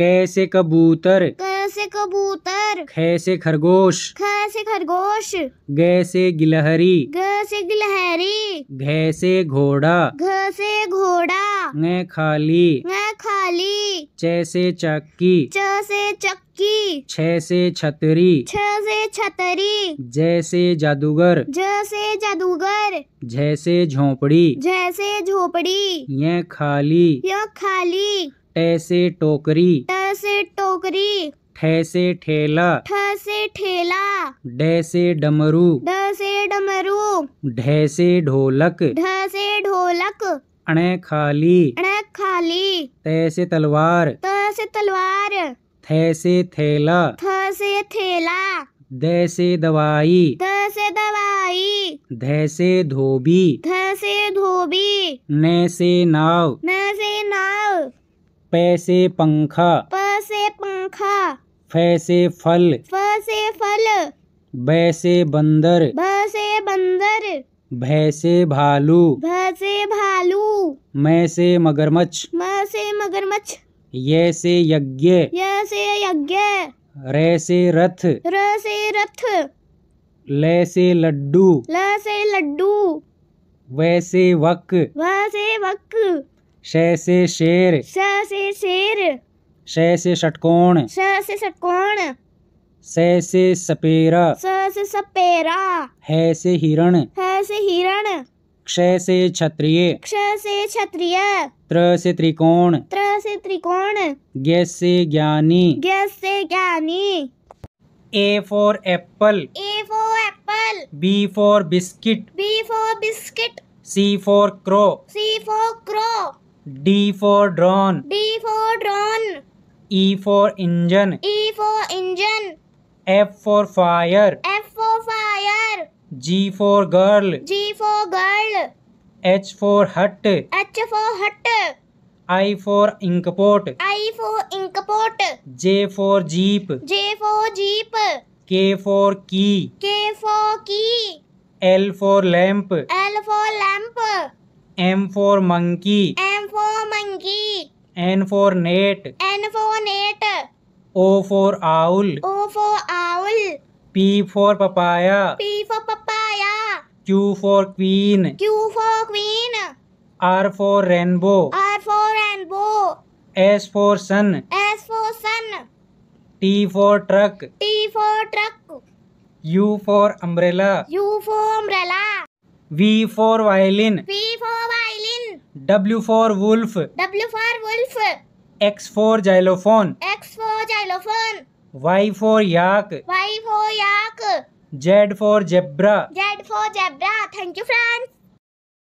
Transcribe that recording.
कैसे कबूतर कैसे कबूतर कैसे खरगोश कैसे खरगोश गैसे गिलहरी गैसे गिलहरी घैसे घोड़ा घैसे घोड़ा मैं खाली मैं खाली जैसे चक्की जैसे चक्की छह से छतरी छह से छतरी जैसे जादूगर जैसे जादूगर जैसे झोपड़ी जैसे झोपड़ी यह खाली यह खाली टे टोकरी ऐसे टोकरी ठे ठेला ठ ठेला डे डमरू डैसे डमरू ढे से ढोलक ढैसे ढोलक अणे खाली अणे खाली तैसे तलवार तैसे तलवार थे थैला थैसे थैला दैसे दवाई दैसे दवाई धैसे धोबी धैसे धोबी नैसे से नाव न पैसे पंखा पैसे पंखा फैसे फल फैसे फल बैसे बंदर भ बंदर भैसे भालू भैसे भालू मैं से मगरमच्छ मैं से मगरमच्छ ये से यज्ञ ये से यज्ञ रे से रथ रे से रथ ले से लड्डू ले से लड्डू वैसे वक वैसे वक शय से शेर श से शेर शय से षटकोण श से षटकोण स से सपेरा स से सपेरा है से हिरण है से हिरण क्षय से क्षत्रिय क्षय से क्षत्रिय त्र से त्रिकोण त्र से त्रिकोण ज्ञ से ज्ञानी ज्ञ से ज्ञानी A for apple A for apple B for biscuit B for biscuit C for crow C for crow D for drone. D for drone. E for engine. E for engine. F for fire. F for fire. G for girl. G for girl. H for hut. H for hut. I for inkpot. I for inkpot. J for jeep. J for jeep. K for key. K for key. L for lamp. L for lamp. M for monkey. M N for net. N for net. O for owl. O for owl. P for papaya. P for papaya. Q for queen. Q for queen. R for rainbow. R for rainbow. S for sun. S for sun. T for truck. T for truck. U for umbrella. U for umbrella. V for violin. V for W for wolf. W for wolf. X for xylophone. X for xylophone. Y for yak. Y for yak. Z for zebra. Z for zebra. Thank you friends.